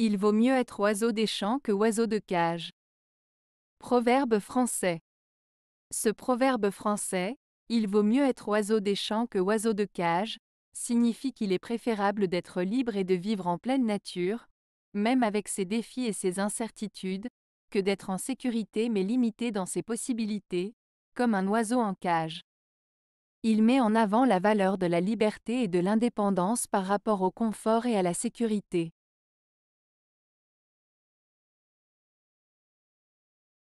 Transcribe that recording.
Il vaut mieux être oiseau des champs que oiseau de cage. Proverbe français. Ce proverbe français, il vaut mieux être oiseau des champs que oiseau de cage, signifie qu'il est préférable d'être libre et de vivre en pleine nature, même avec ses défis et ses incertitudes, que d'être en sécurité mais limité dans ses possibilités, comme un oiseau en cage. Il met en avant la valeur de la liberté et de l'indépendance par rapport au confort et à la sécurité.